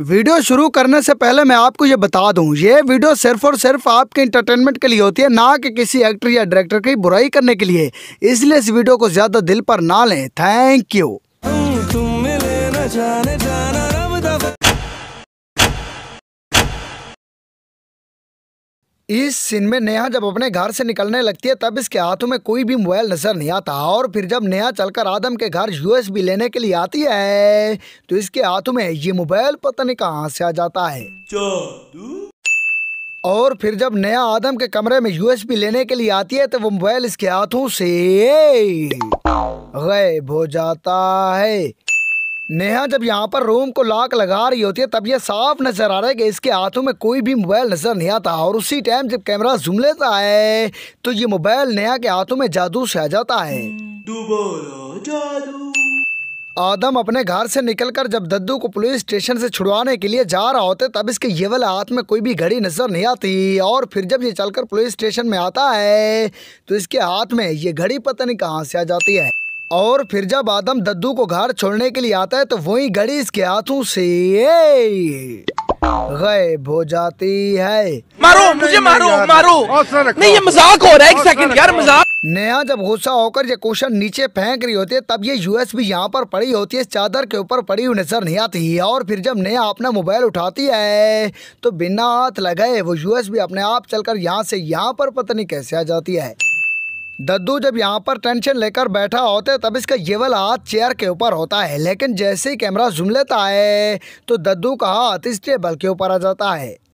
video शुरू करने से पहले मैं आपको ये बता दूं ये वीडियो सिर्फ और सिर्फ आपके इंटरटेनमेंट के लिए होती है ना कि किसी एक्टर या डायरेक्टर की बुराई करने के लिए इसलिए इस वीडियो को ज़्यादा दिल पर ना लें थैंक यू इस सीन में नेहा जब अपने घर से निकलने लगती है तब इसके हाथों में कोई भी मोबाइल नजर नहीं आता और फिर जब नेहा चलकर आदम के घर यूएसबी लेने के लिए आती है तो इसके हाथों में ये मोबाइल पता नहीं कहाँ से आ जाता है और फिर जब नया आदम के कमरे में यूएसबी लेने के लिए आती है तो वो मोबाइल इसके हाथों से गायब हो जाता है नेहा जब यहाँ पर रूम को लॉक लगा रही होती है तब ये साफ नज़र आ रहा है कि इसके हाथों में कोई भी मोबाइल नज़र नहीं आता और उसी टाइम जब कैमरा जुम लेता है तो ये मोबाइल नेहा के हाथों में जादू से आ जाता है आदम अपने घर से निकलकर जब दद्दू को पुलिस स्टेशन से छुड़वाने के लिए जा रहा होता है तब इसके ये वाले हाथ में कोई भी घड़ी नज़र नहीं आती और फिर जब ये चलकर पुलिस स्टेशन में आता है तो इसके हाथ में ये घड़ी पता नहीं कहाँ से आ जाती है और फिर जब आदम दद्दू को घर छोड़ने के लिए आता है तो वही घड़ी इसके हाथों से गायब हो जाती है मारो मुझे मारो मारो नहीं ये मजाक हो रहा है एक सेकंड यार मजाक नया जब गुस्सा होकर ये क्वेश्चन नीचे फेंक रही होती है तब ये यूएसबी यहाँ पर पड़ी होती है चादर के ऊपर पड़ी हुई नजर नहीं आती है और फिर जब नया अपना मोबाइल उठाती है तो बिना हाथ लगाए वो यूएसबी अपने आप चलकर यहाँ से यहाँ पर पता नहीं कैसे आ जाती है दद्दू जब यहाँ पर टेंशन लेकर बैठा होता है तब इसका ये वाला हाथ चेयर के ऊपर होता है लेकिन जैसे ही कैमरा जुम लेता है तो दद्दू का हाथ इस टेबल के ऊपर आ जाता है